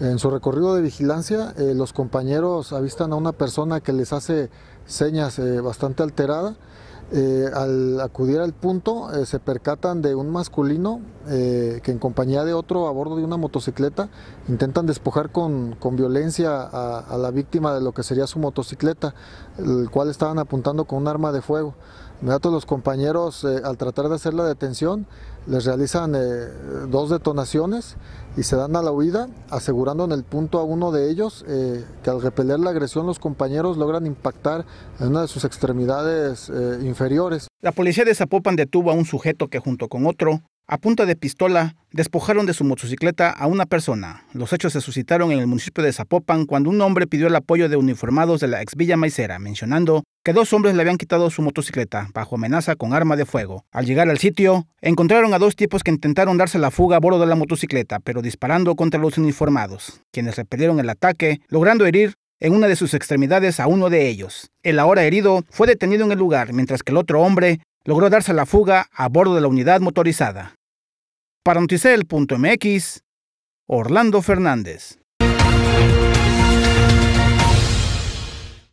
En su recorrido de vigilancia, eh, los compañeros avistan a una persona que les hace señas eh, bastante alterada. Eh, al acudir al punto, se percatan de un masculino que en compañía de otro a bordo de una motocicleta intentan despojar con, violencia a, a la víctima de lo que sería su motocicleta, el cual estaban apuntando con un arma de fuego los compañeros eh, al tratar de hacer la detención les realizan eh, dos detonaciones y se dan a la huida, asegurando en el punto a uno de ellos eh, que al repeler la agresión los compañeros logran impactar en una de sus extremidades inferiores. La policía de Zapopan detuvo a un sujeto que junto con otro, a punta de pistola, despojaron de su motocicleta a una persona. Los hechos se suscitaron en el municipio de Zapopan cuando un hombre pidió el apoyo de uniformados de la ex Villa Maicera, mencionando dos hombres le habían quitado su motocicleta bajo amenaza con arma de fuego. Al llegar al sitio, encontraron a dos tipos que intentaron darse la fuga a bordo de la motocicleta, pero disparando contra los uniformados, quienes repelieron el ataque, logrando herir en una de sus extremidades a uno de ellos. El ahora herido fue detenido en el lugar, mientras que el otro hombre logró darse la fuga a bordo de la unidad motorizada. Para noticel.mx, Orlando Fernández.